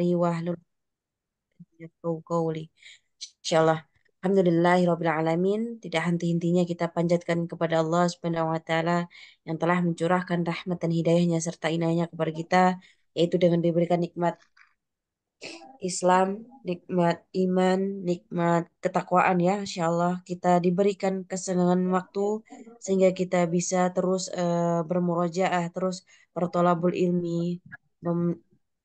riwah wahlul qawli. Iya, Insyaallah. Alhamdulillahirabbil alamin. Tidak henti-hentinya kita panjatkan kepada Allah Subhanahu wa taala yang telah mencurahkan rahmat dan hidayahnya serta inayahnya kepada kita yaitu dengan diberikan nikmat Islam, nikmat iman, nikmat ketakwaan ya. Insya Allah kita diberikan kesenangan waktu sehingga kita bisa terus uh, bermurojaah, terus bertolabul ilmi,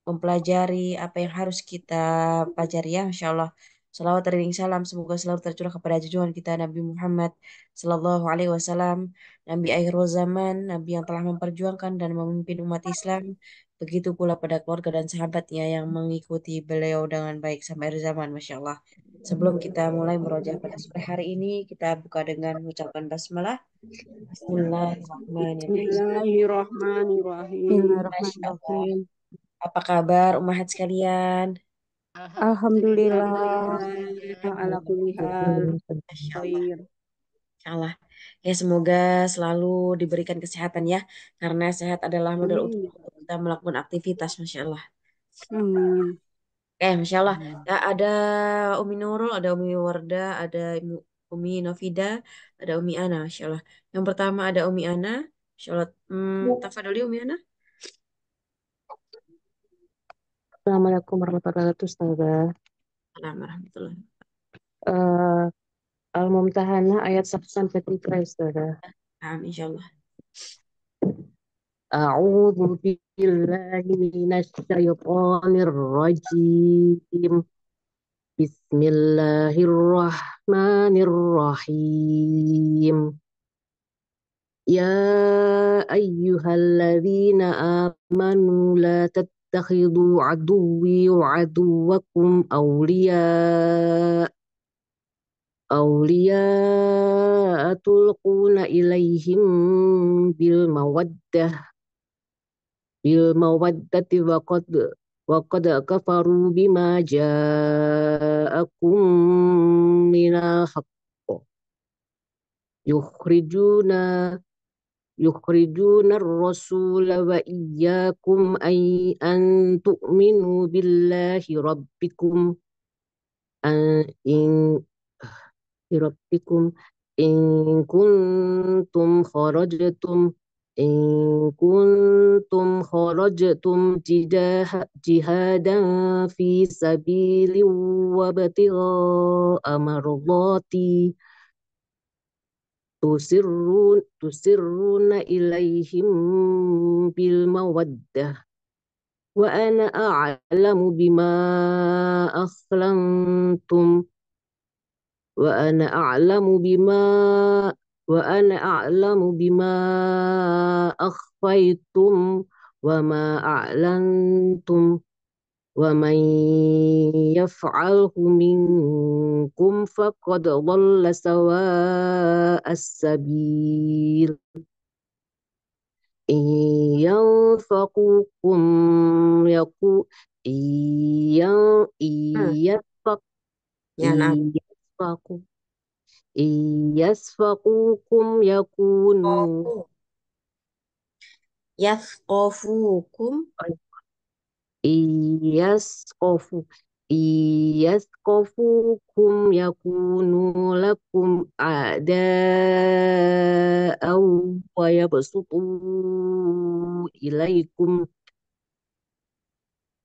mempelajari apa yang harus kita pelajari ya Insya Allah. Salawat dan salam semoga selalu tercurah kepada junjungan kita Nabi Muhammad Sallallahu Alaihi Wasallam, Nabi akhir zaman, Nabi yang telah memperjuangkan dan memimpin umat Islam. Begitu pula pada keluarga dan sahabatnya yang mengikuti beliau dengan baik sampai akhir zaman, masya Allah. Sebelum kita mulai merojah pada sore hari ini, kita buka dengan mengucapkan basmalah. Bismillahirrahmanirrahim. Bismillahirrahmanirrahim. Apa kabar umahat sekalian? Alhamdulillah. Alhamdulillah. Ya semoga selalu diberikan kesehatan ya. Karena sehat adalah modal utama untuk kita melakukan aktivitas. Masya Allah. Hmm. Eh, Oke, Masya Allah. Ya, ada Umi Nurul, ada Umi Warda, ada Umi Novida, ada Umi Ana, Masya Allah. Yang pertama ada Umi Ana. Masya Allah. Hmm, ya. Umi Ana. Assalamualaikum warahmatullahi wabarakatuh, Ustazah. Assalamualaikum warahmatullahi wabarakatuh. Eh, Al-Mumtahanah ayat 1 sampai 3, Ustazah. Amin, insyaAllah. A'udhu billahi minas syaitanir rajim. Bismillahirrahmanirrahim. Ya ayyuhalladzina amanu la tat تتخذوا عدوي وعدوكم أولياء أولياء تلقون إليهم بالمودة بالمودة وقد وقد كفروا بما جاءكم من الحق يخرجون yukhrijuna ar-rasula wa iyyakum ay an tu'minu billahi rabbikum an in rabbikum in kuntum kharajtum in kuntum kharajtum jihadan fi sabili wa batiqa amradati تسرون تسرون إليهم بالمودة وأنا أعلم بما أخلنتم وأنا أعلم بما وأنا أعلم بما أخفيتم وما أعلنتم ومن يفعله منكم منكم فقد ضل سواء السبيل إن ينفقوكم يقو إن ينفق إن نعم. ينفقوا إن يسفقوكم يكونوا يثقفوكم أيوة. إن يسقفوا yaskofukum yakunu lakum a'da'aw wa yabsutu ilaikum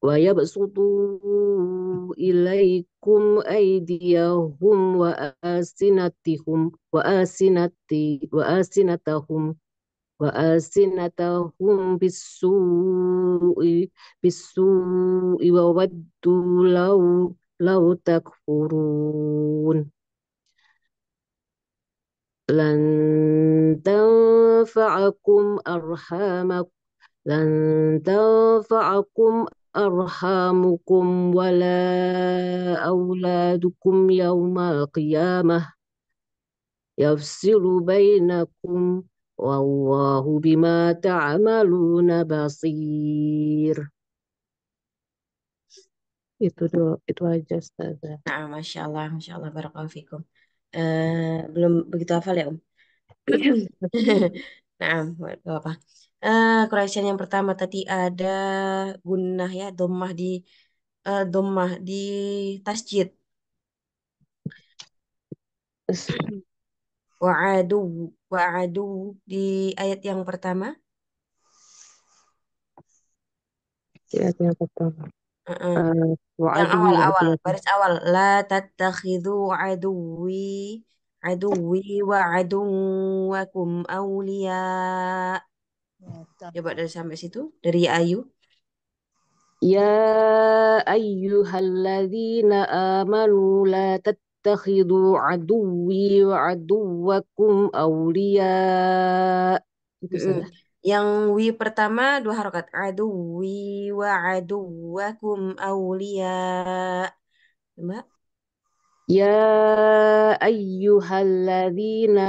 wa yabsutu ilaikum aydiyahum wa asinatihum wa asinati wa asinatahum وألسنتهم بالسوء بالسوء وودوا لو لو تكفرون لن تنفعكم أرحامكم لن تنفعكم أرحامكم ولا أولادكم يوم القيامة يفصل بينكم Wallahu bima ta'amaluna basir. Itu do, itu aja Ustazah. Nah, Masya Allah, Masya Allah, Barakallahu Uh, belum begitu hafal ya, Om? nah, apa-apa. Uh, yang pertama tadi ada gunah ya, domah di uh, eh, domah di tasjid wa'adu wa'adu di ayat yang pertama di ayat yang pertama uh -uh. yang awal-awal baris awal la tattakhidhu aduwi aduwi wa aduwakum awliya coba dari sampai situ dari ayu Ya ayyuhalladzina amanu la tattakhidhu tattakhidhu aduwi wa aduwakum awliya. Yang wi pertama dua harokat aduwi wa aduwakum awliya. Mbak? Ya ayyuhalladzina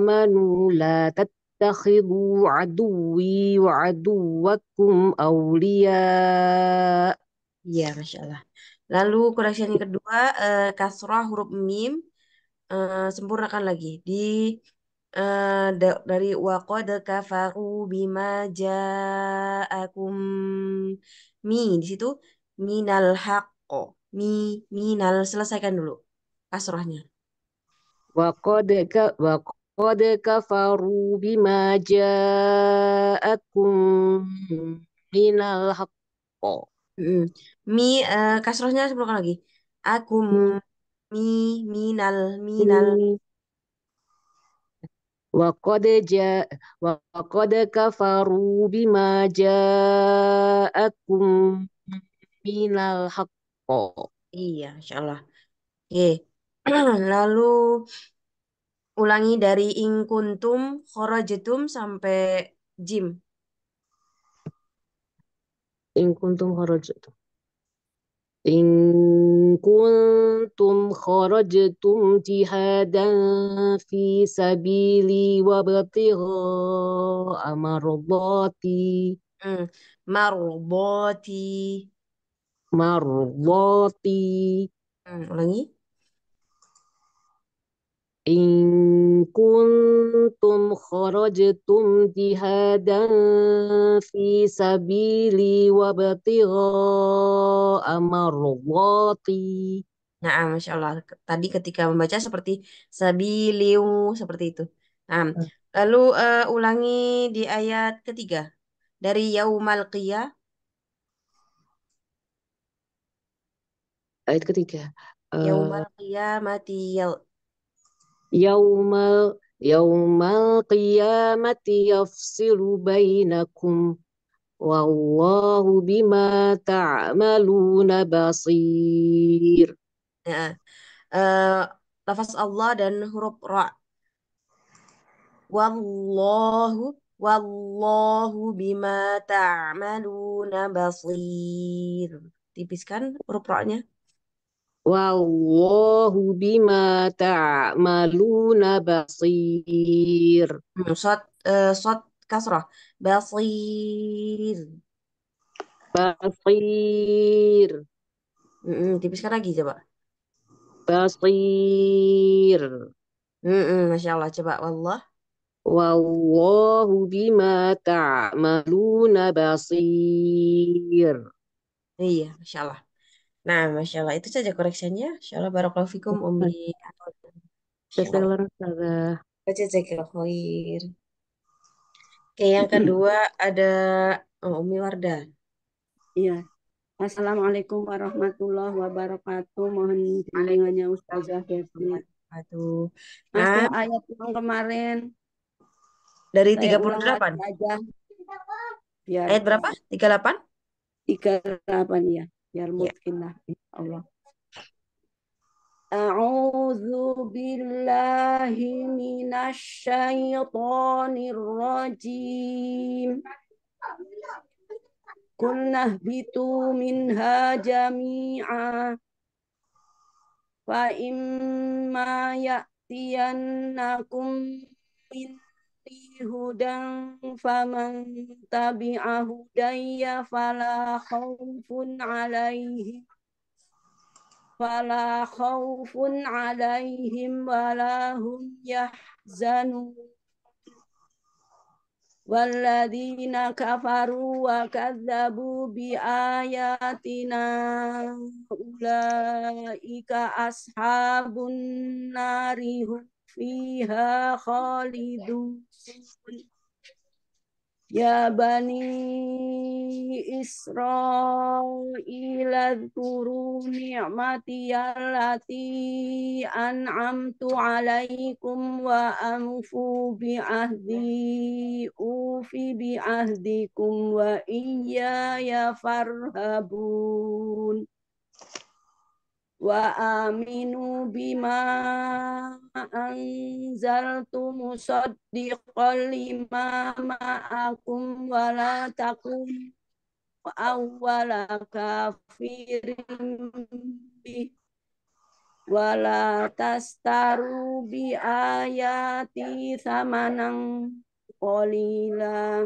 amanu la tattakhidhu aduwi wa aduwakum awliya. Ya, Masya Allah. Lalu koreksian yang kedua uh, eh, kasrah huruf mim uh, sempurnakan lagi di uh, dari waqad kafaru bima ja'akum mi di situ minal haqqo mi minal selesaikan dulu kasrahnya. Waqad ka waqad kafaru كفروا بما جاءكم mm Mi uh, kasrohnya sepuluh lagi. Aku hmm. mi minal minal Hmm. وقد جاء وقد كفروا بما جاءكم من الحق iya insyaallah. Oke. Lalu ulangi dari ing kuntum kharajtum sampai jim in kuntum kharajtum in kuntum kharajtum jihadan fi sabili wa batigha amarubati mm. marubati marubati mm, ulangi kuntum kharajtum jihadan fi sabili wa وابتغاء amarwati. Nah, Masya Allah. Tadi ketika membaca seperti sabiliu, seperti itu. Nah, hmm. lalu uh, ulangi di ayat ketiga. Dari yaumal qiyah. Ayat ketiga. Uh, eh, yaumal qiyamati yal yaumal yaumal qiyamati yafsiru bainakum wallahu bima ta'maluna basir. Ya. Uh, eh, lafaz Allah dan huruf ra. Wallahu wallahu bima ta'maluna basir. Tipiskan huruf ra-nya. Wallahu bima ta'maluna basir. Hmm, sot, uh, sot kasrah. Basir. Basir. Mm-mm, tipiskan lagi coba. Basir. Mm-mm, Masya Allah. Coba. Wallah. Wallahu bima ta'maluna basir. Iya, Masya Allah. Nah, Masya Allah, itu saja koreksinya. Masya Allah, Barakulah Fikum, Umi. Jazakallah Ustazah. khair. Oke, yang kedua ada oh, Umi Wardah. Iya. Assalamualaikum warahmatullahi wabarakatuh. Mohon bimbingannya Ustazah Devi. Aduh. Nah, ayat yang kemarin dari 38. delapan. Ya. ayat berapa? 38? 38 ya yarmutkinah ya. ya Allah A'udzu billahi minasyaitonir rajim Kunna bitu minha jami'a fa imma ya'tiyannakum minha Hudang faman tabi'a hudaya fala khaufun alaihim fala khaufun alaihim wala hum yahzanu walladheena kafaru wa ayatina ulaika ashabun narihu fiha khalidun Ya Bani Israel adhkuru ni'mati alati an'amtu alaikum wa amfu bi ahdi ufi bi ahdikum wa iyaya farhabun wa aminu bima anzaltu musaddiqan lima ma'akum wa la takum awwala kafirin bi wa la tastaru bi ayati samanan qalila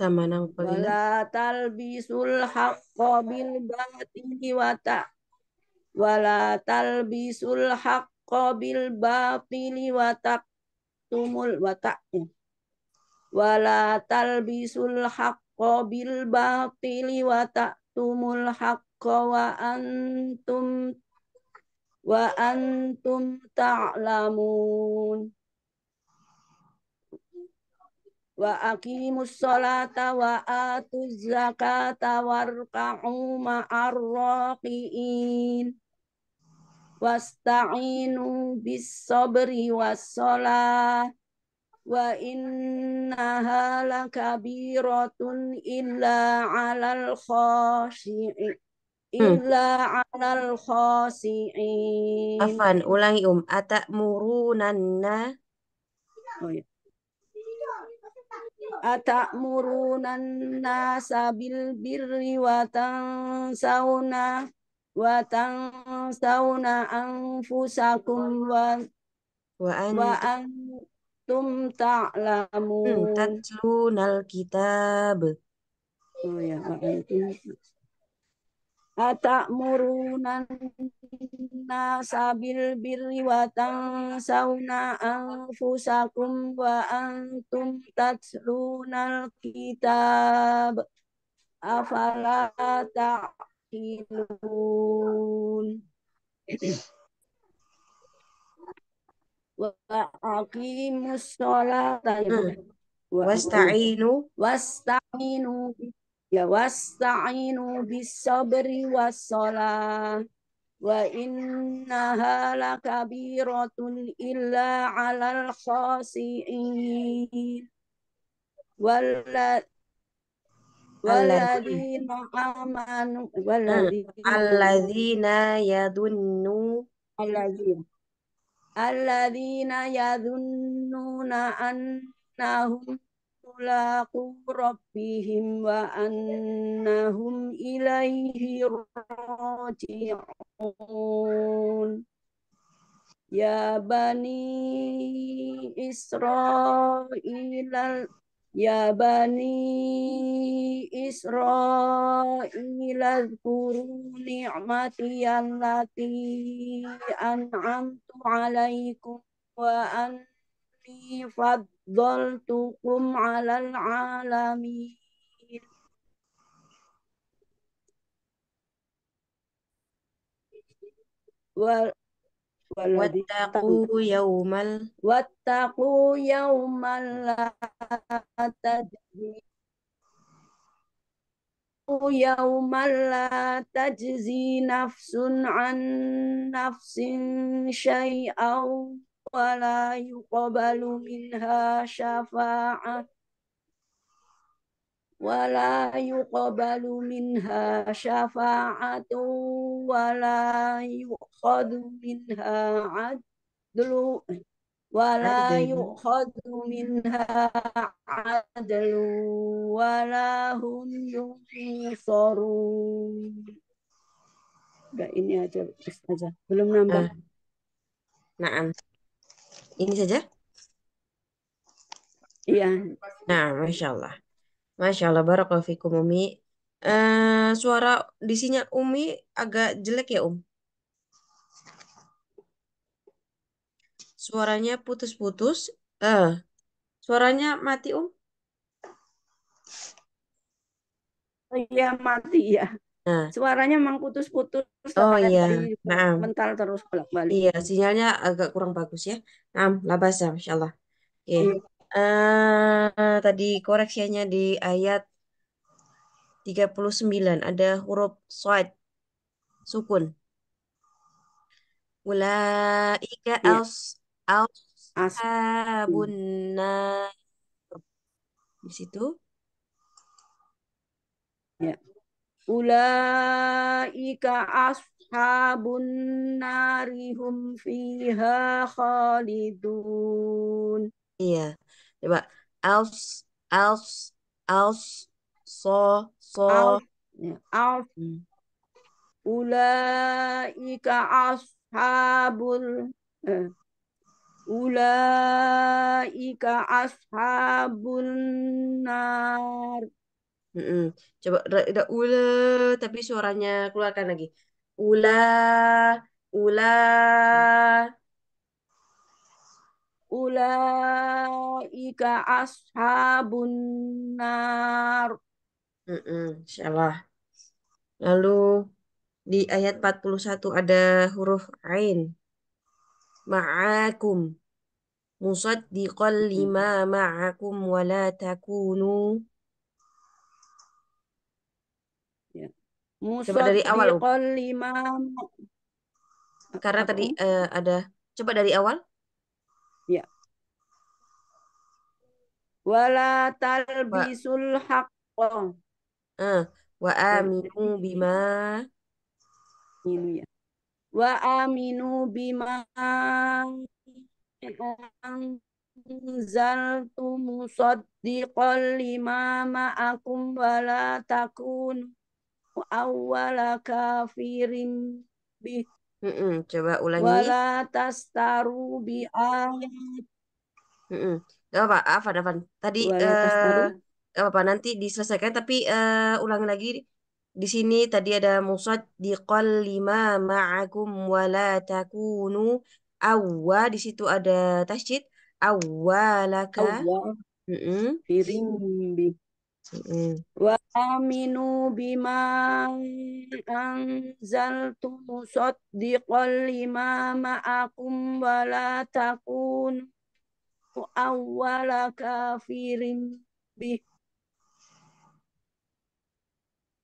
Sama nang pangina. walatal bisul haqqo bil batili wa walatal bisul talbisul haqqo bil batili wa taqtumul wa ta. Wala talbisul haqqo bil batili wa taqtumul wa antum wa antum ta'lamun. Ta wa aqimus salata wa atuz zakata warqa'u ma'ar raqiin wasta'inu bis sabri was salat wa innaha lakabiratun illa 'alal khashi'in hmm. illa 'alal khashi'in afan ulangi um atamurunanna oh, ya atamurunan nasa bil birri watang sauna watang sauna anfusakum wa wa an, wa an tum ta'lamu tatlunal kitab oh ya wa an tum murunan nasa bil birri wa tansawna anfusakum wa antum tatlunal kitab afala ta'qilun wa aqimus sholata hmm. wasta'inu wasta'inu واستعينوا بالصبر والصلاة وإنها لكبيرة إلا على الخاسئين والذين آمنوا والذين يظنون الذين الذين يظنون أنهم mulaku rabbihim wa annahum ilaihi raji'un. Ya Bani Israel Ya Bani Israel Azkuru ni'mati lati an'amtu alaikum wa an فضلتكم على العالمين واتقوا يوما واتقوا يوما لا تجزي يوما لا تجزي نفس عن نفس شيئا ولا يقبل منها شفاعة ولا يقبل منها شفاعة ولا يؤخذ منها عدل ولا يؤخذ منها عدل ولا هم ينصرون Gak ini aja, aja. belum nambah. Uh, nah. Ini saja? Iya. Nah, Masya Allah. Masya Allah, Barakallahu Umi. Eh, suara di sinyal Umi agak jelek ya, Um? Suaranya putus-putus. Eh, suaranya mati, Um? Oh, iya, mati ya. Nah. Suaranya memang putus-putus Oh iya. nah. mental terus bolak-balik. Iya, sinyalnya agak kurang bagus ya. Nah, labas ya, Allah. Oke. Okay. Iya. Hmm. Uh, eh, tadi koreksinya di ayat 39 ada huruf suad sukun. wala ika iya. aus aus ashabun Di situ. Ya. Yeah. Ulaika ashabun narihum fiha khalidun. Iya. Coba Als, als, als, so so Al. Ya, hmm. Ulaika ashabul eh, Ulaika ashabun nar Mm-mm. Coba ada udah ula tapi suaranya keluarkan lagi. Ula, ula, ika ashabun nar. Mm-mm. Insyaallah. Lalu di ayat 41 ada huruf ain. Ma'akum Musaddiqal lima ma'akum wa la takunu Coba dari awal. lima. Karena Apa? tadi uh, eh, ada. Coba dari awal. Ya. Wala talbisul haqqo. Uh, eh, wa aminu bima. Aminu ya. Wa aminu bima anzaltu musaddiqan lima ma'akum wala takunu awala kafirin bi Mm -mm, coba ulangi. Wala tastaru bi ayat. Mm -mm. Gak apa-apa, Afan, Afan. Tadi uh, gak apa-apa, nanti diselesaikan. Tapi uh, ulangi lagi. Di sini tadi ada musad diqal lima ma'akum wala takunu Di situ ada tasjid. awalaka awa. Mm -mm. Firin Wa aminu bima anzaltu musaddiqan lima ma'akum wa la takunu awwala kafirin bi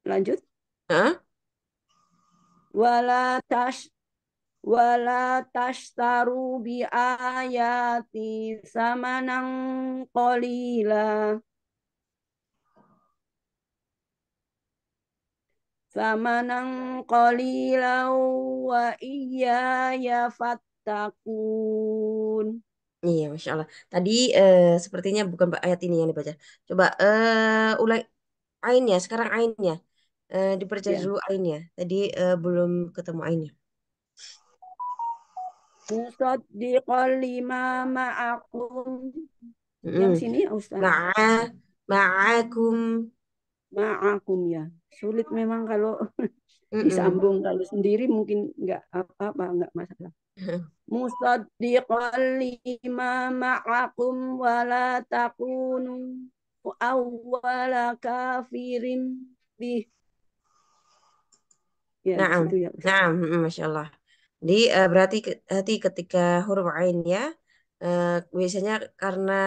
Lanjut. Hah? Wala tash wala tashtaru bi ayati samanan qalila. Samanan qalilau wa iyaya fattakun. Iya, Masya Allah. Tadi eh, sepertinya bukan ayat ini yang dibaca. Coba eh, ulai ainnya, sekarang ainnya. Eh, diperjelas ya. Iya. dulu ainnya. Tadi eh, belum ketemu ainnya. Musaddiqan lima ma'akum. Mm. Yang sini ya, Ustaz. Ma'akum. ma'akum ma'akum ya. Sulit memang kalau disambung kalau sendiri mungkin nggak apa-apa nggak masalah. Musaddiqan lima ma'akum wala takunu awwala kafirin bi Ya, nah, ya. nah, masya Allah. Jadi uh, eh, berarti hati ketika huruf ain ya uh, biasanya karena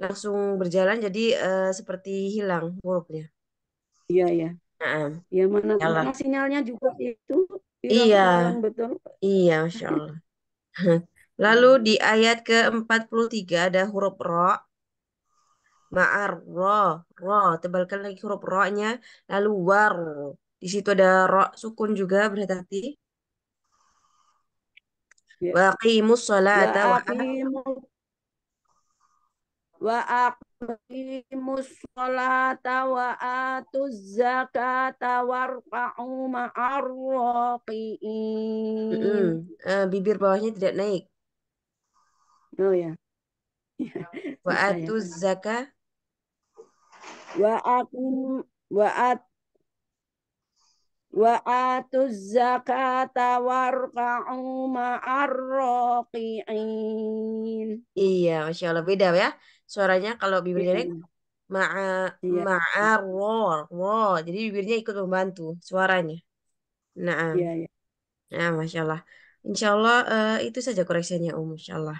langsung berjalan jadi uh, seperti hilang hurufnya. Iya ya. Nah, ya mana, mana sinyalnya juga itu. Hilang, iya. Hilang, betul. Iya, masya Allah. Lalu di ayat ke-43 ada huruf ro. Ma'ar ro, ro, tebalkan lagi huruf ro-nya. Lalu war. Di situ ada ro sukun juga berhati-hati. Ya. Waqimus salata wa wa aqimus sholata wa atuz zakata warfa'u ma'ar uh, eh, bibir bawahnya tidak naik. Oh ya. wa ya. atuz zakah wa aqim wa at wa atuz zakata warka'u ma'arraqi'in. Iya, Masya Allah. Beda ya suaranya kalau bibirnya naik ma'a iya. ma'a roar wow jadi bibirnya ikut membantu suaranya nah iya, iya. nah masya Allah insya Allah uh, eh, itu saja koreksinya um insya Allah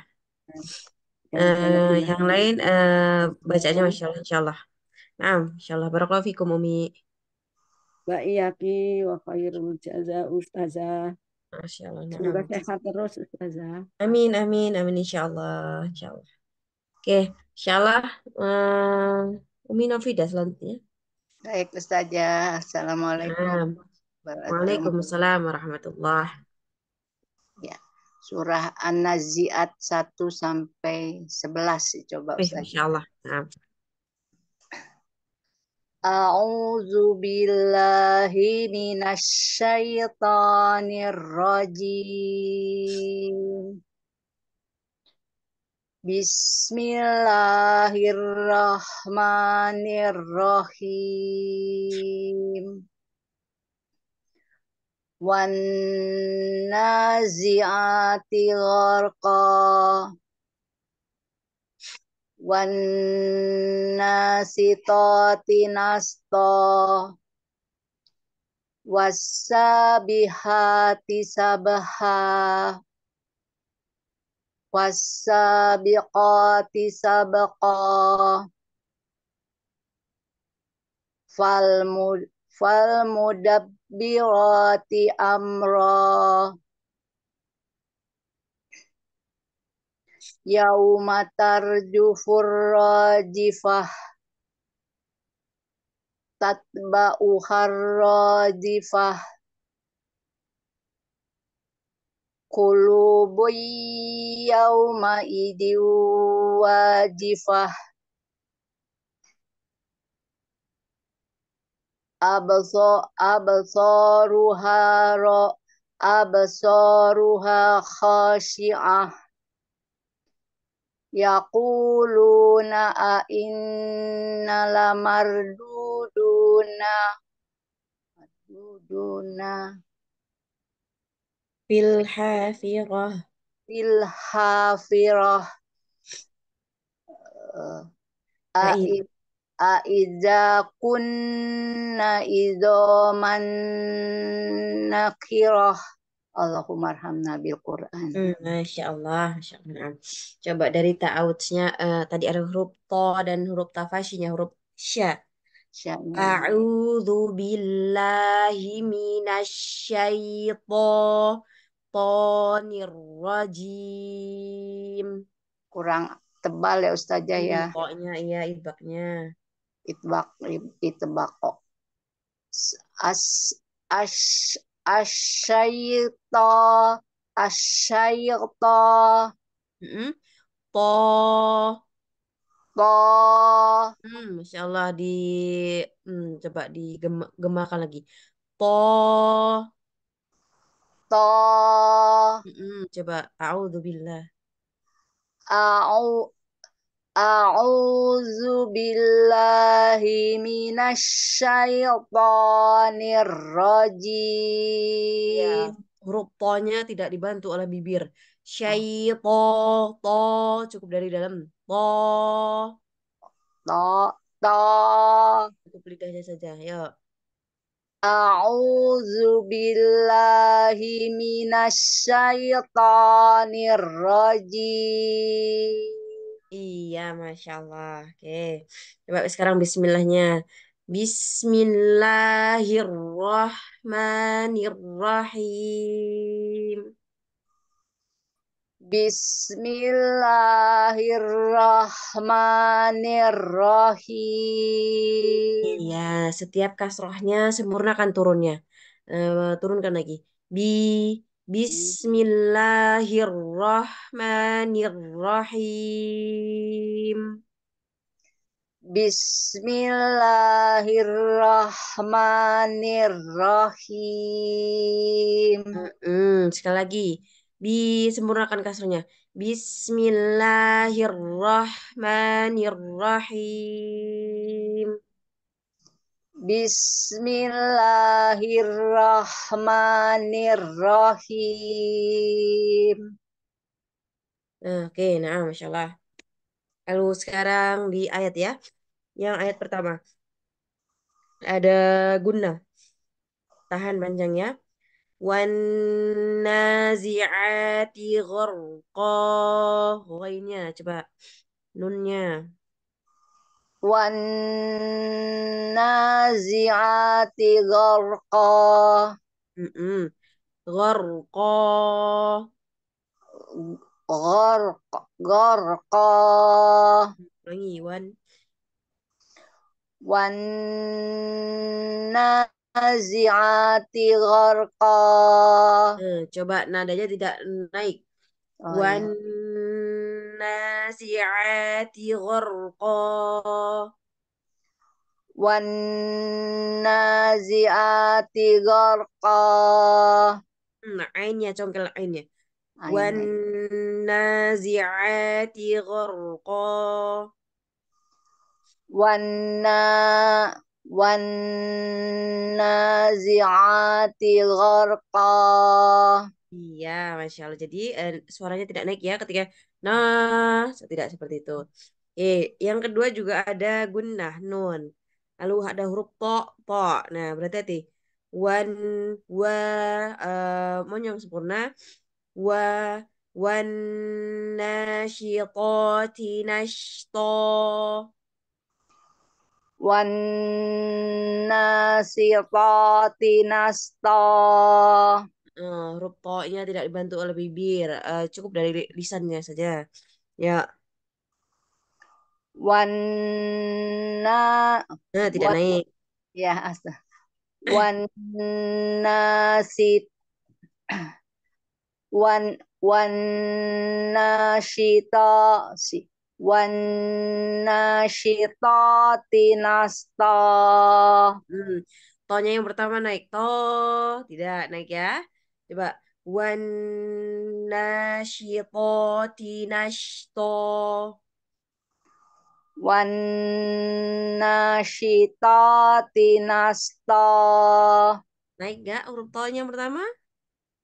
uh, iya, iya. eh, yang lain uh, eh, bacanya masya Allah insya Allah nah insya Allah barakallahu fikum umi Baiyaki wa khairul jaza ustazah Masya Allah. Semoga sehat terus Ustazah. Amin, amin, amin insya Allah. Insya Allah. Oke, okay. Insyaallah uh, Umi Novida selanjutnya. Baik, Ustazah. Assalamualaikum. Nah, Waalaikumsalam warahmatullah. Ya. Surah An-Nazi'at 1 sampai 11 coba eh, Ustaz. Insyaallah. Nah. A'udzu billahi minasy syaithanir rajim. Bismillahirrahmanirrahim. Wan nazi'ati gharqa. Wan nasitati nasta. Wassabihati sabha wasabiqati sabqa fal mudabbirati amra yauma tarjufur rajifah tatba'u harrajifah قلوب يومئذ واجفة أبصارها أبصارها خاشعة يقولون أئنا لمردودون مردودون Fil hafirah. Fil hafirah. Aid. Eh, Aiza kunna izoman nakirah. Allahumma arhamna bil Quran. Hmm, Masya Allah, Masya Allah. Coba dari ta'awudnya, uh, eh, tadi ada huruf to dan huruf tafashinya, huruf sya. Ya. A'udzu billahi minasy syaithanir syaitonir rajim. Kurang tebal ya Ustazah ya. Pokoknya iya ibaknya. Itbak itbak kok. As as asyaita asyaita. Mm -hmm. To Po. Hmm, Masya Allah di hmm, coba digemakan lagi. Po to coba. A'u A'udzu billahi minasyaitonir rajim. Ya, huruf to-nya tidak dibantu oleh bibir. Oh. Syaito, to, cukup dari dalam. To. To, to. Cukup lidahnya saja. Yuk. A'udzu billahi minasyaitonir rajim. Iya, masyaAllah. Allah. Oke. Coba sekarang bismillahnya. Bismillahirrahmanirrahim. Bismillahirrahmanirrahim. Iya, setiap kasrohnya sempurnakan turunnya. Uh, turunkan lagi. Bi Bismillahirrahmanirrahim. Bismillahirrahmanirrahim. Mm -mm, sekali lagi disempurnakan kasurnya. Bismillahirrahmanirrahim. Bismillahirrahmanirrahim. Oke, nah, Masya Allah. Lalu sekarang di ayat ya. Yang ayat pertama. Ada guna. Tahan panjangnya. Wanazi'ati gharqa. Ghoinnya coba nunnya. Wanazi'ati gharqa. Mm -mm. Gharqa. Gharqa. Gharqa. Wan. Wan naziati gharqa. Eh, coba nadanya tidak naik. Oh, iya. Wan naziati gharqa. Wan naziati gharqa. Hmm, nah, ainnya congkel ainnya. Wan naziati gharqa. Wan Wanazi'ati gharqa. Iya, Masya Allah. Jadi eh, suaranya tidak naik ya ketika nah, tidak seperti itu. Eh, yang kedua juga ada gunnah, nun. Lalu ada huruf po, po. Nah, berarti hati. Wan, wa, uh, monyong sempurna. Wa, wan, nasyikoti, nashto. Wanasitati nasta. Uh, eh, huruf nya tidak dibantu oleh bibir. Uh, cukup dari lisannya saja. Ya. wanna Nah, tidak wan... naik. Ya, asta. Wanasit. Wan wanasita sih Wanashitati nasta. Hmm. Tonya yang pertama naik. To. Tidak naik ya. Coba. Wanashitati nasto. Wanashitati nasta. Naik gak huruf tonya yang pertama?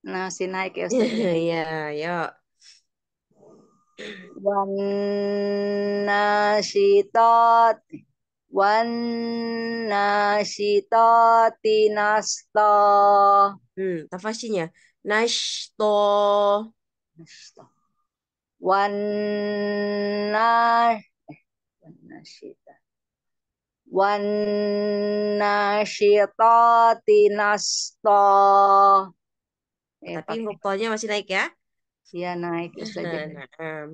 Nah, si naik ya, ya. Iya, yuk wanasitot wanasitoti nasto hmm tafasinya nasto nasto wanasita wanasitoti nasto eh, tapi muktolnya masih naik ya Ya naik Ustazah. Uh, nah, gitu. nah,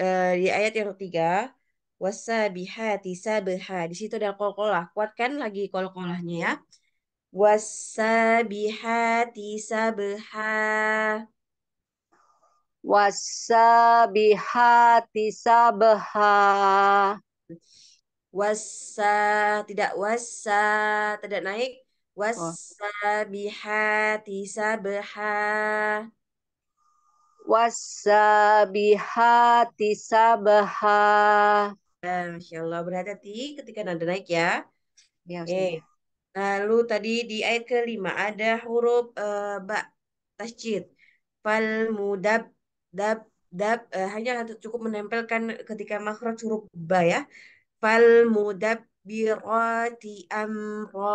eh, di ayat yang ketiga wasabihati sabha. Di situ ada kolkolah. kan lagi kolkolahnya ya. Wasabihati sabha. Wasabihati sabha. Wasa tidak wasa tidak naik. Oh. Wasabihati sabha wasabihati sabaha. Ya, Masya Allah, berhati-hati ketika nada naik ya. Ya, Okay. Lalu tadi di ayat kelima ada huruf uh, ba tasjid. Fal mudab dab dab uh, hanya cukup menempelkan ketika makhraj huruf ba ya. Fal mudab birati amra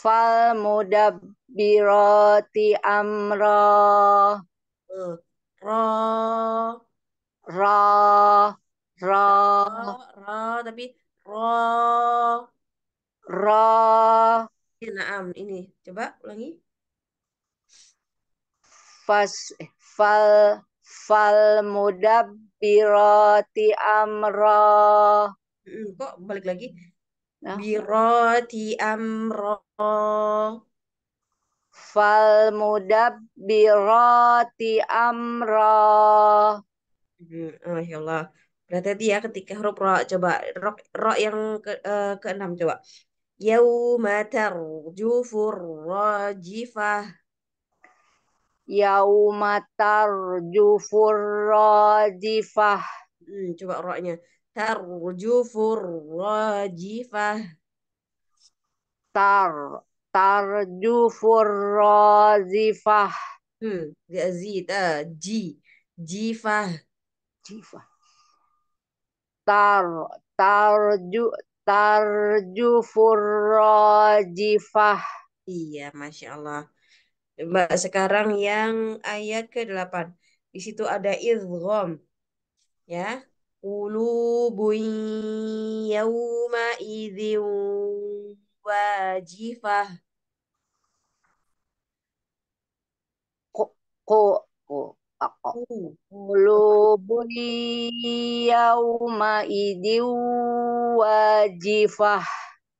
fal mudabbirati amra ra ra ra ra tapi ra ra ya, naam ini coba ulangi fas eh, fal fal mudabbirati amra kok balik lagi Nah. birati amro fal mudab birati amro oh, ya Allah berarti ya ketika huruf ro coba ro, ro yang ke, uh, keenam coba yauma tarjufur rajifah yauma tarjufur rajifah hmm, coba ro-nya Tarjufur rajifah. Tar tarjufur razifah. Hmm, gak zita, ji, eh, jifah. Jifah. Tar tarju tarjufur rajifah. Iya, Masya Allah. Mbak, sekarang yang ayat ke-8. Di situ ada idgham. Ya, قلوب يومئذ واجفة قلوب يومئذ wajifah.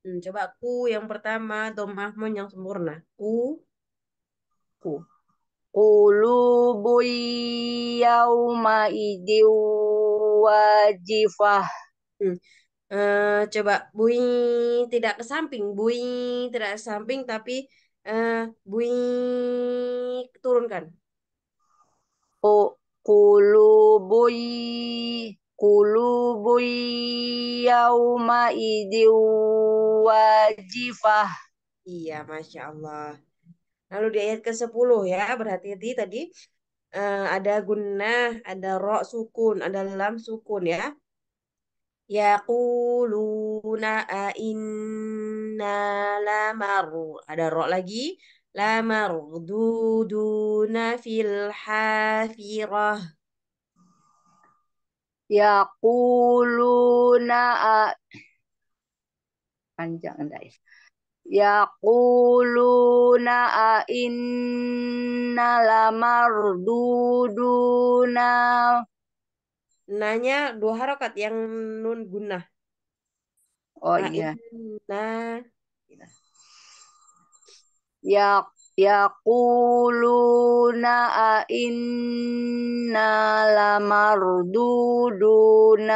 Hmm, coba ku yang pertama, dom yang sempurna. Ku. Ku. Kulubu yauma idiu wajifah. Hmm. Uh, coba bui tidak ke samping, buing tidak ke samping tapi uh, buing turunkan. Oh, kulubui kulubui yauma idin wajifah. Iya, Masya Allah. Lalu di ayat ke-10 ya, berhati-hati tadi Eh, ada guna, ada roh sukun, ada lam sukun ya. Ya a inna lamar. Ada roh lagi. lamar duduna fil hafirah. Yaquluna panjang enggak ya? yaquluna a inna lamarduduna nanya dua harokat yang nun guna oh a iya inna ya yaquluna a inna lamarduduna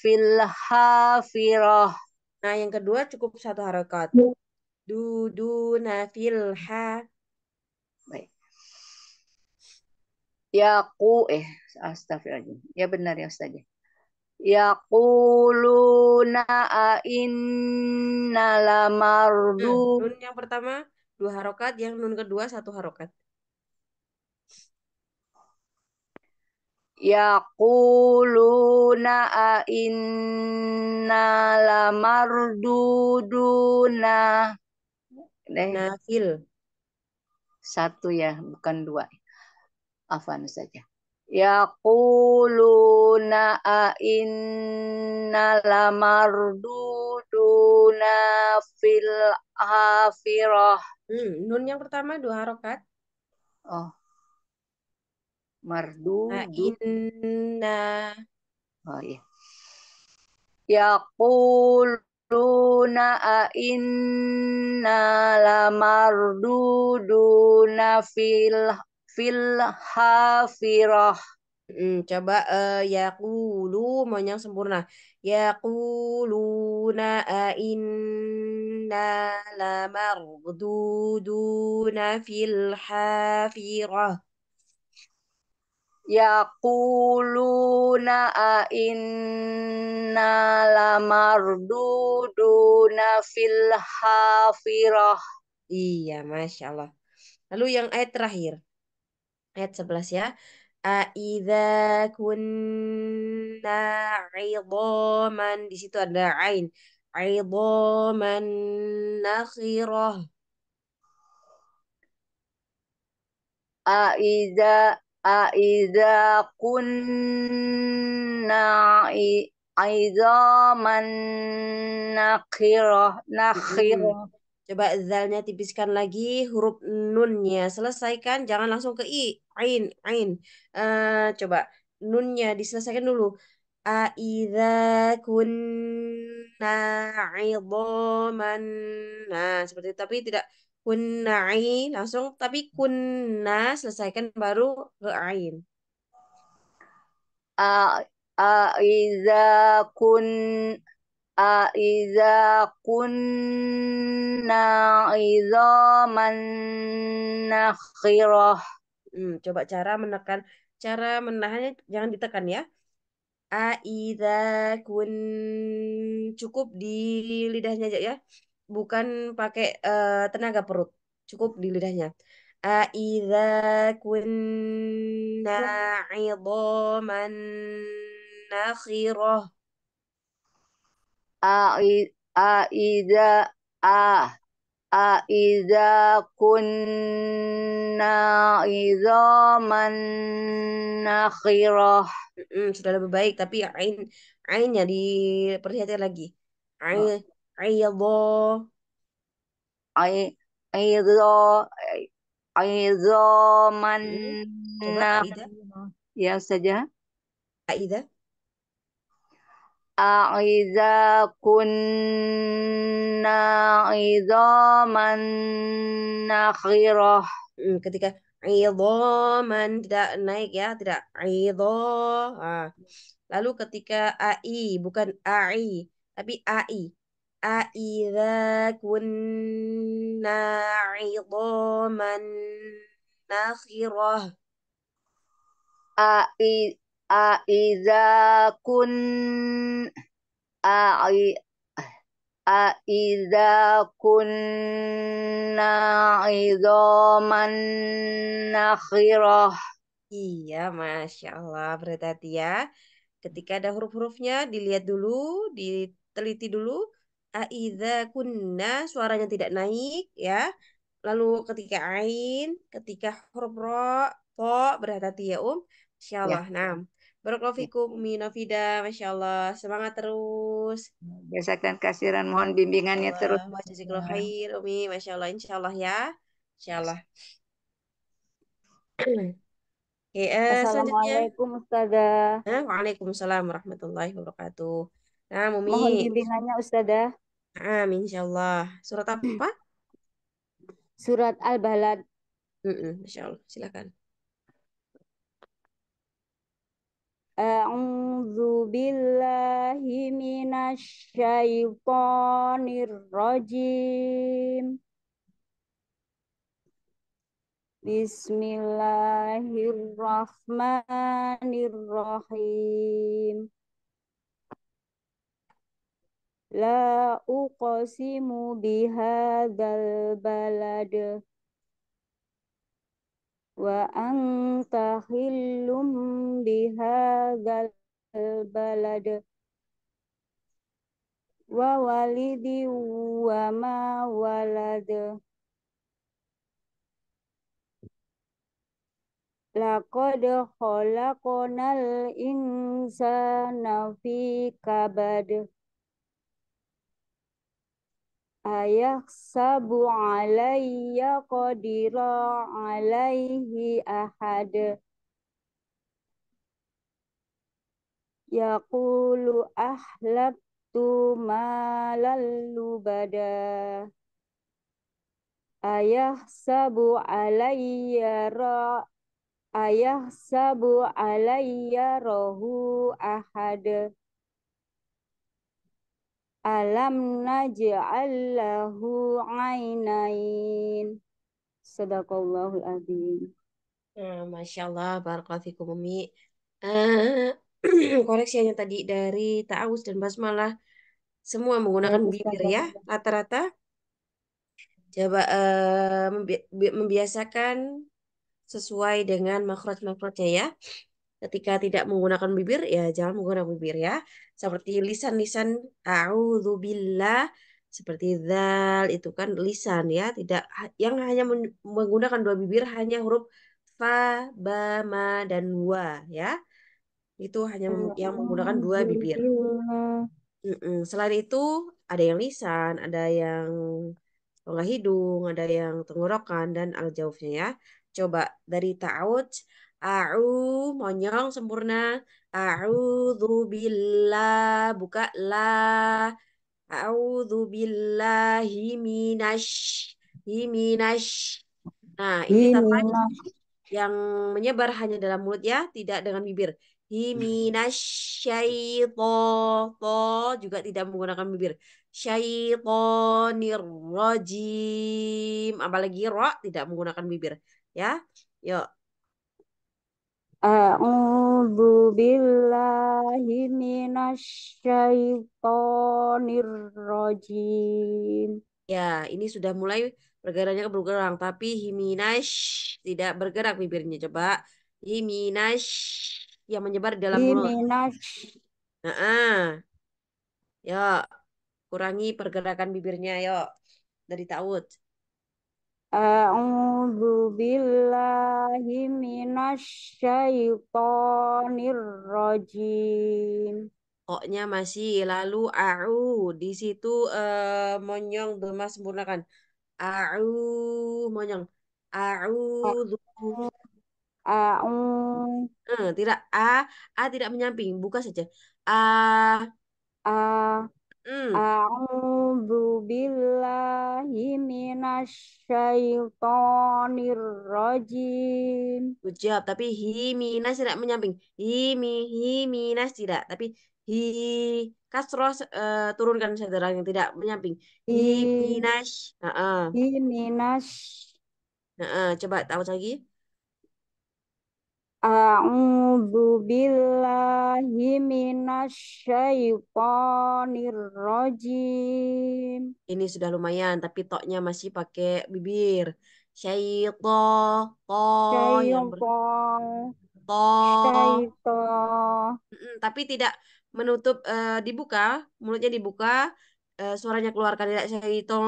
fil hafirah nah yang kedua cukup satu harokat duduna filha. Baik. ku eh astagfirullahaladzim. Ya benar ya Ustaz. Ya. Yaquluna a inna lamardu. Nah, nun yang pertama dua harokat, yang nun kedua satu harokat. Yaquluna a inna lamarduduna Nafil. Satu ya, bukan dua. Afan saja. Yaquluna inna lamarduduna fil hafirah. Hmm, nun yang pertama dua harokat. Oh. Mardu. Inna. Oh iya. Yaqul Luna inna lamarduduna fil fil hafirah. Hmm, coba uh, yaqulu mau yang sempurna. Yaquluna inna lamarduduna fil hafirah yaquluna a inna lamarduduna fil hafirah. Iya, Masya Allah. Lalu yang ayat terakhir. Ayat 11 ya. Aida kunna idhaman di situ ada ain idhaman nakhirah Aida Aida أَإِذَا كُنَّا عِظَامًا نَخِرَةً نَخِرَةً Coba zalnya tipiskan lagi huruf nunnya. Selesaikan, jangan langsung ke i. Ain, ain. Uh, coba nunnya diselesaikan dulu. Aida kunna idoman. Nah, seperti itu. Tapi tidak Kunnai langsung tapi kunna selesaikan baru ra'ain. A aiza kun aiza kunna izaman nakhirah. Hmm, coba cara menekan cara menahannya jangan ditekan ya. Aiza kun cukup di lidahnya aja ya bukan pakai uh, tenaga perut, cukup di lidahnya. kunna كُنَّا nakhirah aida aida a ah, aida kunna نَخِرَةً mm, Sudah lebih baik, tapi ain ainnya diperhatikan lagi. Oh. Ain, oh. Ayo, ayo, ayo عظاما ya saja Aida Aiza kunna izaman nakhirah hmm, ketika man tidak naik ya tidak idha ah. lalu ketika ai bukan ai tapi ai أَإِذَا كُنَّا عِظَامًا نَخِرَةً أَإِذَا كُنَّا أَإِذَا كُنَّا عِظَامًا نَخِرَةً Iya, Masya Allah. Berarti ya, ketika ada huruf-hurufnya, dilihat dulu, diteliti dulu, aida kunna suaranya tidak naik ya. Lalu ketika ain, ketika huruf ro, po berhati-hati ya Um. Insyaallah. Ya. Nah, ya. Minafida, Masya Allah. Semangat terus. Biasakan kasiran, mohon bimbingannya terus. Wajizikul khair, Umi. Masya Allah, Insya Allah ya. Insya Allah. Oke, okay, eh, selanjutnya. Assalamualaikum, Ustazah. Eh, waalaikumsalam warahmatullahi wabarakatuh. Nah, Umi. Mohon bimbingannya, Ustazah. Amin, insya Allah. Surat apa? Hmm. Surat Al-Balad. Mm-mm, insya Allah, silakan. A'udzu billahi syaithanir rajim. Bismillahirrahmanirrahim. La uqasimu bihadzal balad wa anta hillum bihadzal balad wa walidi wa ma walad Laqad khalaqnal insana fi kabad ayaksabu alaiya qadira alaihi ahad yaqulu ahlaktu malal lubada ayahsabu alayya ra sabu alaiya rohu ahad Alam naj'al lahu ainain. sadaqallahu azim. Eh, Masya Allah, Barakatikum Umi. Uh, eh, koreksi hanya tadi dari Ta'awus dan Basmalah. Semua menggunakan iya, bibir ya, rata-rata. Coba uh, eh, membiasakan sesuai dengan makrot-makrotnya ya ketika tidak menggunakan bibir ya jangan menggunakan bibir ya seperti lisan-lisan auzubillah seperti zal itu kan lisan ya tidak yang hanya menggunakan dua bibir hanya huruf fa ba ma dan wa ya itu hanya yang menggunakan dua bibir selain itu ada yang lisan ada yang rongga hidung ada yang tenggorokan dan al jaufnya ya coba dari ta'awudz A'u monyong sempurna. A'udzu billah buka la. A'udzu billahi minasy himinash. Nah, ini tapanya yang menyebar hanya dalam mulut ya, tidak dengan bibir. Himinasyaito to juga tidak menggunakan bibir. Syaitonir rojim apalagi ro tidak menggunakan bibir ya. Yuk. A'udzu billahi minasyaitonir Ya, ini sudah mulai pergerakannya bergerak tapi himinash tidak bergerak bibirnya coba. Himinash yang menyebar di dalam mulut. Himinash. Nah, -ah. ya kurangi pergerakan bibirnya yuk dari ta'ud. A'udzu billahi minasyaitonir rajim. koknya masih lalu a'u di situ uh, monyong doma sempurnakan a'u monyong A'u a'u uh eh, tidak a a tidak menyamping buka saja a a Mm. A'udzu billahi minasyaitonir rajim. Good tapi hi minas tidak menyamping. Hi mi hi minas tidak, tapi hi kasroh eh, uh, turunkan saudara yang tidak menyamping. Hi, hi minas. Uh -uh. Hi minas. Uh -uh. Coba tahu lagi. A'udzu billahi minasyaitonir rajim. Ini sudah lumayan tapi toknya masih pakai bibir. Syaito, to, yang to. Syaito. tapi tidak menutup uh, dibuka, mulutnya dibuka, uh, suaranya keluarkan tidak syaito,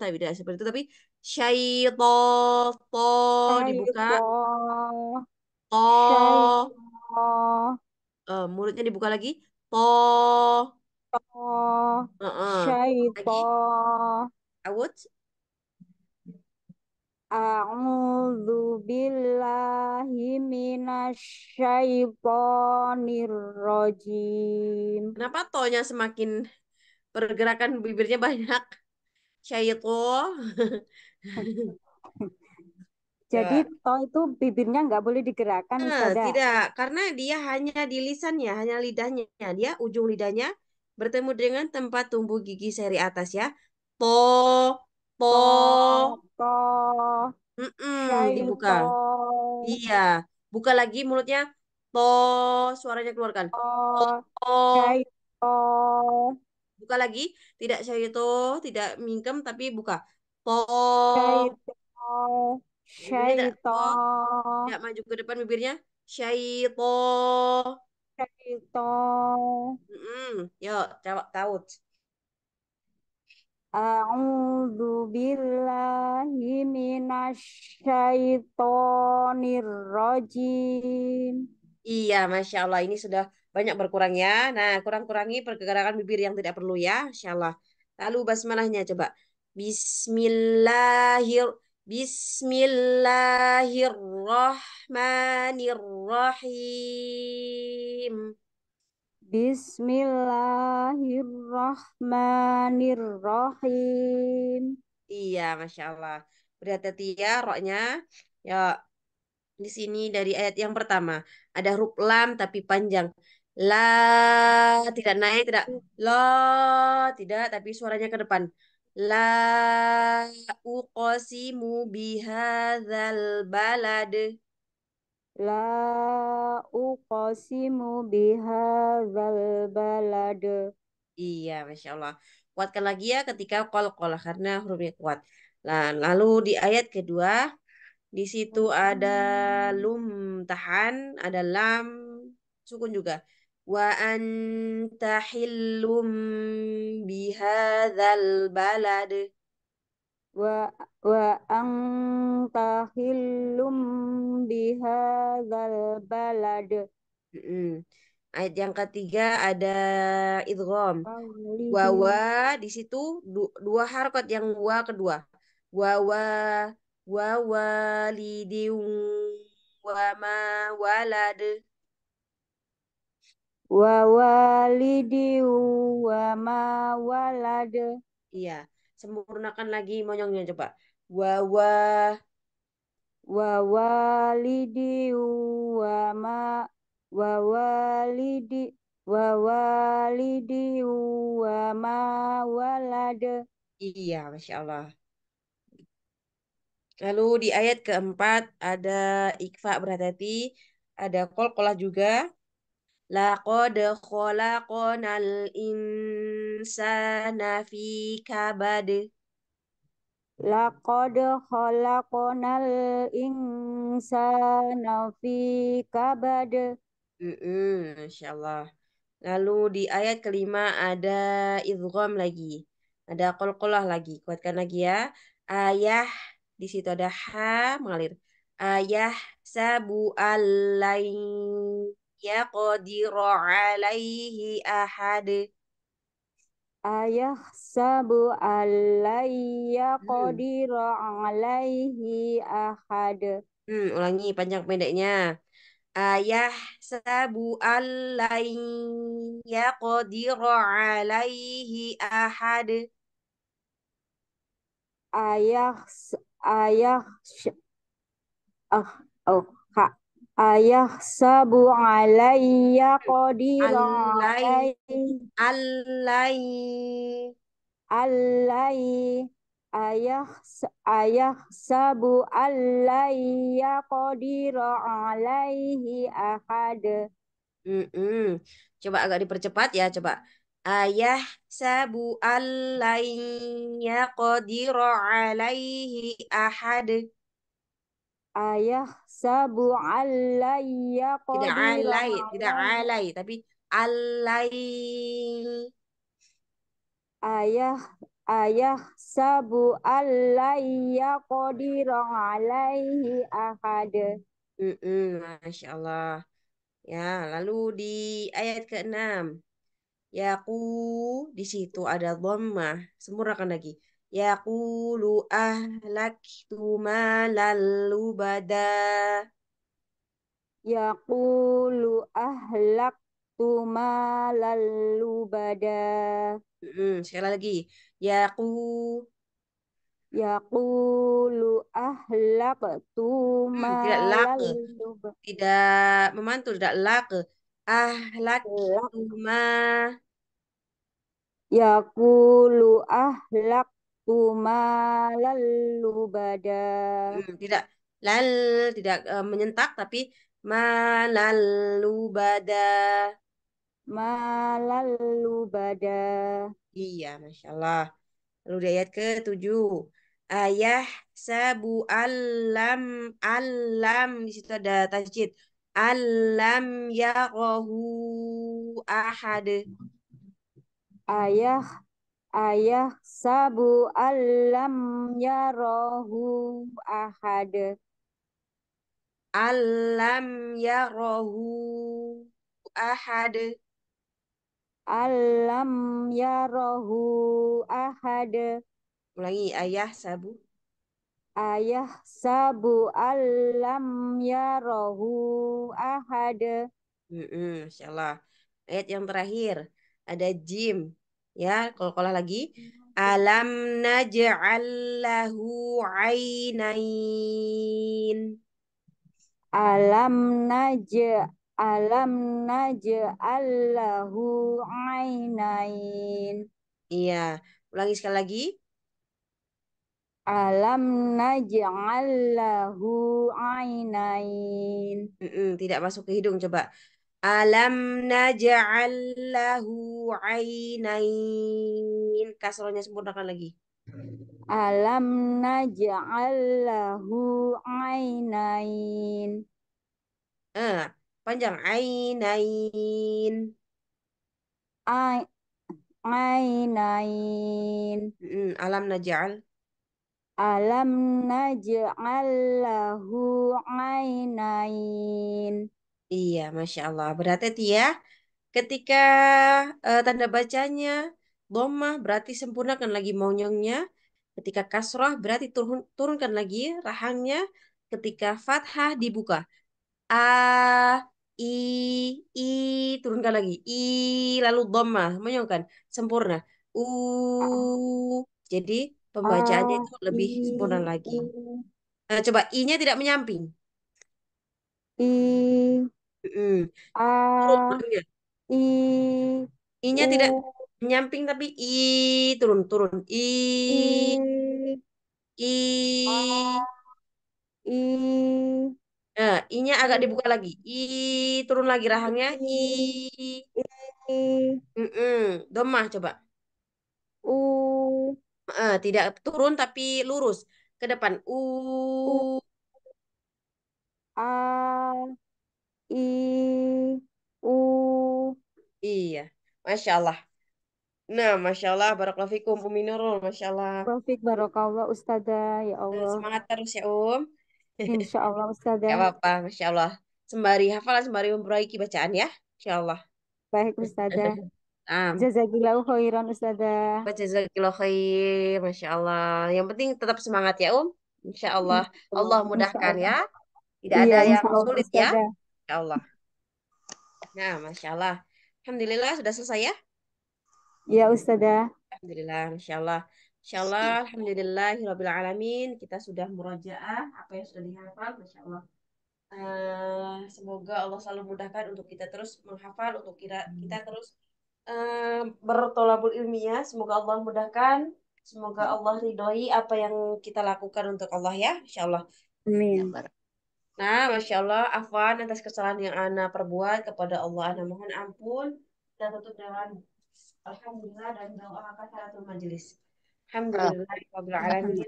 tapi tidak seperti itu tapi syaito, to dibuka. To. uh, Eh, mulutnya dibuka lagi. To. To. Heeh. Lagi. Syaito. A'udzu billahi minasyaitonir rajim. Kenapa tonya semakin pergerakan bibirnya banyak? Syaito. Jadi ya. toh itu bibirnya nggak boleh digerakkan, nah, Tidak, karena dia hanya di lisannya, hanya lidahnya. Dia ujung lidahnya bertemu dengan tempat tumbuh gigi seri atas ya. To to to, Mm -mm, dibuka. dibuka. Iya, buka lagi mulutnya. To, suaranya keluarkan. To to to. Buka lagi, tidak itu tidak mingkem tapi buka. Po. to. Syaito. Ya, maju ke depan bibirnya. Syaito. Syaito. Mm -mm. Yuk, jawab taut. A'udzu billahi minasyaitonir rajim. Iya, Masya Allah. Ini sudah banyak berkurang ya. Nah, kurang-kurangi pergerakan bibir yang tidak perlu ya. Insya Allah. Lalu basmalahnya coba. Bismillahirrahmanirrahim. Bismillahirrahmanirrahim. Bismillahirrahmanirrahim. Iya, Masya Allah. Berhati-hati ya, roknya. Ya, di sini dari ayat yang pertama. Ada huruf lam tapi panjang. La, tidak naik, tidak. La, tidak, tapi suaranya ke depan. La uqasimu bihadzal balad. La uqasimu bihadzal balad. Iya, Masya Allah. Kuatkan lagi ya ketika kol-kol karena hurufnya kuat. Nah, lalu di ayat kedua, di situ ada hmm. lum tahan, ada lam sukun juga wa anta hillum bihadzal balad wa wa anta hillum balade. balad Ayat yang ketiga ada idgham. Wawa di situ dua harokat yang wa kedua. Wawa wawa diung wa ma walad wa walidi wa ma walad. Iya, sempurnakan lagi monyongnya coba. Wa wa wa walidi wa ma wa walidi wa walidi wa ma walad. Iya, Masya Allah. Lalu di ayat keempat ada ikfa berhati-hati, ada kol kolah juga, Laqad khalaqnal insana fi kabad. Laqad khalaqnal insana fi kabad. Mm-mm, insyaallah. Lalu di ayat kelima ada idgham lagi. Ada qalqalah lagi. Kuatkan lagi ya. Ayah di situ ada ha mengalir. Ayah sabu alain yaqdiru alaihi ahad ayahsabu alayya hmm. qadira alaihi ahad hmm, ulangi panjang pendeknya ayah sabu alayya qadira alaihi ahad ayah ayah ah oh Ayah Sabu Alaiya qadiran alai alai alai ayah ayah sabu Alaiya qadira alaihi ahad Mm-mm. Coba agak dipercepat ya, coba. Ayah sabu Alaiya qadira alaihi ahad ayah sabu ya tidak alai tidak alai tapi alai ayah ayah sabu ya kodirong alaihi ahad mm -mm, Masya Allah ya lalu di ayat ke ya Yaku di situ ada dhamma semurahkan lagi yaqulu ahlaktu malal lubada yaqulu ahlaktu malal lubada hmm, sekali lagi yaqu Yaqulu ahlaktu mm, malal tidak lak lubada. tidak memantul tidak lak ahlaktu ma Yaqulu ahlak malalu bada. Hmm, tidak lal tidak uh, menyentak tapi malalu bada. Malalu bada. Iya, masya Allah. Lalu di ayat ke tujuh Ayah sabu alam alam di situ ada tajwid. Alam yarahu ahad. Ayah ayah sabu alam ya Rohu ahad alam ya Rohu ahad alam ya Rohu ahad ulangi ayah sabu ayah sabu alam ya Rohu ahad mm -mm, insyaallah ayat yang terakhir ada jim ya kalau kalah lagi hmm. alam naj'allahu ainain alam naj'al alam ainain iya ulangi sekali lagi alam naj'allahu ainain mm -mm, tidak masuk ke hidung coba Alam naj'al lahu ainain. Kasrohnya sempurnakan lagi. Alam naj'al lahu ainain. Eh, panjang ainain. ainain. alam naj'al Alam naj'al lahu ainain. Iya, Masya Allah. Berarti ya, ketika uh, tanda bacanya doma berarti sempurnakan lagi monyongnya. Ketika kasroh berarti turun, turunkan lagi rahangnya. Ketika fathah dibuka. A, i, i, turunkan lagi. I, lalu dhammah, monyongkan Sempurna. U, jadi pembacaannya itu lebih sempurna lagi. Nah, coba I-nya tidak menyamping. I, Ah, A ya? I I-nya U tidak menyamping tapi I turun turun. I I I, ah, I. Nah, I-nya agak dibuka lagi. I turun lagi rahangnya. I. I. Mm -mm. Domah coba. U. Uh, tidak turun tapi lurus ke depan. U. U. A. Ah i u. Iya, Masya Allah. Nah, Masya Allah, barokallahu Fikum, Umi Nurul, Masya Allah. Profik Barokallah, Ustazah, ya nah, Allah. Semangat terus ya, Um. Insya Allah, Ustazah. apa-apa, Masya Allah. Sembari hafalan, sembari memperbaiki bacaan ya, Insya Allah. Baik, Ustazah. Um. Jazakillahu khairan, Ustazah. Jazakillahu khair, Masya Allah. Yang penting tetap semangat ya, Um. Insya Allah. Allah mudahkan ya. Tidak ada iya, yang sulit ya. Masya Allah. Nah, Masya Allah. Alhamdulillah sudah selesai ya? Ya, Ustazah. Alhamdulillah, Masya Allah. Masya Allah, Alhamdulillah, Alamin. Kita sudah merajaah apa yang sudah dihafal, Masya Allah. Uh, semoga Allah selalu mudahkan untuk kita terus menghafal, untuk kita, kita terus uh, bertolabul ilmiah. Semoga Allah mudahkan. Semoga Allah ridhoi apa yang kita lakukan untuk Allah ya, Insya Allah. Amin. Ya, Nah, Masya Allah, afwan atas kesalahan yang Ana perbuat kepada Allah. Ana mohon ampun. Kita tutup dengan Alhamdulillah dan doa kasaratul majelis. Alhamdulillah, Rabbil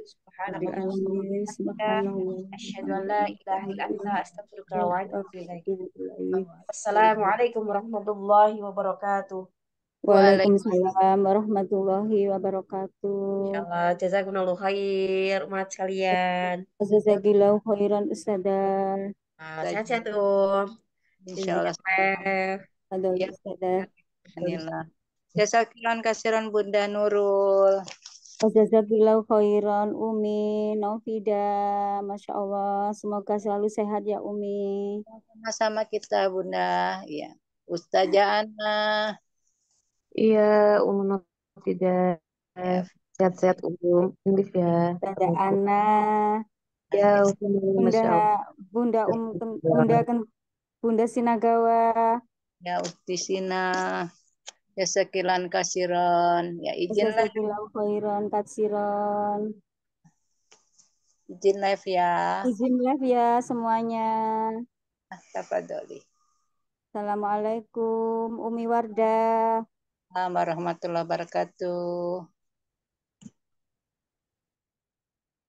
Assalamualaikum warahmatullahi wabarakatuh. Waalaikumsalam warahmatullahi wabarakatuh. Insyaallah jazakumullahu khair umat sekalian. Jazakillahu khairan ustazah. Ah, sehat-sehat tuh. Insyaallah. Ada ya. ustazah. Alhamdulillah. Jazakilan kasiran Bunda Nurul. Jazakallahu khairan Umi Novida, masya Allah. Semoga selalu sehat ya Umi. Sama-sama kita Bunda, ya. Ustazah Anna. Iya, umum tidak sehat-sehat umum ini ya. Bunda Ana. Ya, Bunda Bunda ya, Um Bunda kan Bunda Sinagawa. Ya, Ukti Sina. Ya sekilan kasiron. Ya izinlah. Ya sekilan kasiron, kasiron. Izin live ya. Izin live ya semuanya. Ah, Assalamualaikum Umi Wardah warahmatullahi wabarakatuh.